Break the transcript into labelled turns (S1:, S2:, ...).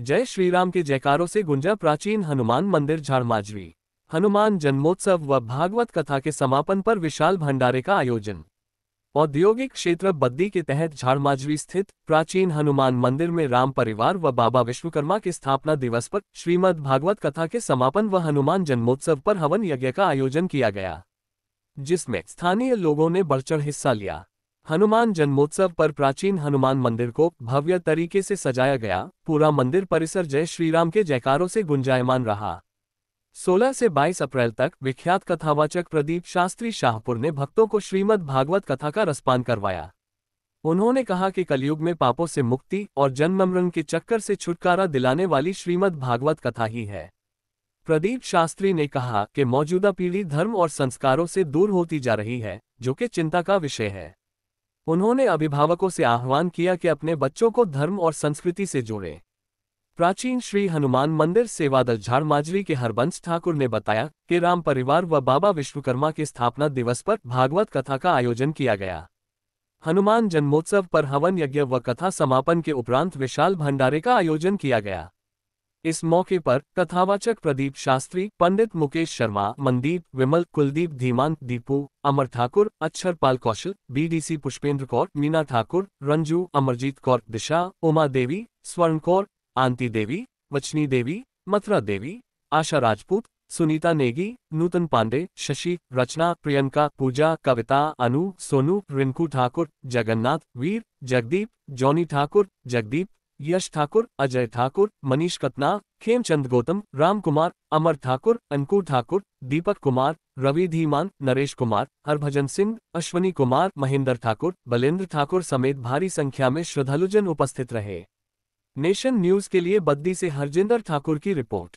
S1: जय श्री राम के जयकारों से गुंजा प्राचीन हनुमान मंदिर झाड़माजवी हनुमान जन्मोत्सव व भागवत कथा के समापन पर विशाल भंडारे का आयोजन औद्योगिक क्षेत्र बद्दी के तहत झाड़माजवी स्थित प्राचीन हनुमान मंदिर में राम परिवार व बाबा विश्वकर्मा के स्थापना दिवस पर श्रीमद् भागवत कथा के समापन व हनुमान जन्मोत्सव पर हवन यज्ञ का आयोजन किया गया जिसमें स्थानीय लोगों ने बढ़ हिस्सा लिया हनुमान जन्मोत्सव पर प्राचीन हनुमान मंदिर को भव्य तरीके से सजाया गया पूरा मंदिर परिसर जय श्रीराम के जयकारों से गुंजायमान रहा 16 से 22 अप्रैल तक विख्यात कथावाचक प्रदीप शास्त्री शाहपुर ने भक्तों को श्रीमद् भागवत कथा का रसपान करवाया उन्होंने कहा कि कलयुग में पापों से मुक्ति और जन्म के चक्कर से छुटकारा दिलाने वाली श्रीमद् भागवत कथा ही है प्रदीप शास्त्री ने कहा कि मौजूदा पीढ़ी धर्म और संस्कारों से दूर होती जा रही है जो कि चिंता का विषय है उन्होंने अभिभावकों से आह्वान किया कि अपने बच्चों को धर्म और संस्कृति से जोड़े प्राचीन श्री हनुमान मंदिर सेवादल झाड़माजरी के हरबंश ठाकुर ने बताया कि राम परिवार व बाबा विश्वकर्मा के स्थापना दिवस पर भागवत कथा का आयोजन किया गया हनुमान जन्मोत्सव पर हवन यज्ञ व कथा समापन के उपरांत विशाल भंडारे का आयोजन किया गया इस मौके पर कथावाचक प्रदीप शास्त्री पंडित मुकेश शर्मा मंदीप विमल कुलदीप धीमान दीपू अमर ठाकुर अक्षर पाल कौशल बीडीसी पुष्पेंद्र कौर मीना ठाकुर रंजू अमरजीत कौर दिशा उमा देवी स्वर्ण कौर आंती देवी वचनी देवी मथुरा देवी आशा राजपूत सुनीता नेगी नूतन पांडे शशि रचना प्रियंका पूजा कविता अनु सोनू रिंकू ठाकुर जगन्नाथ वीर जगदीप जॉनी ठाकुर जगदीप यश ठाकुर अजय ठाकुर मनीष कतना खेमचंद गौतम राम कुमार अमर ठाकुर अंकुर ठाकुर दीपक कुमार रवि धीमान नरेश कुमार हरभजन सिंह अश्वनी कुमार महेंद्र ठाकुर बलेंद्र ठाकुर समेत भारी संख्या में श्रद्धालुजन उपस्थित रहे नेशन न्यूज के लिए बद्दी से हरजिंदर ठाकुर की रिपोर्ट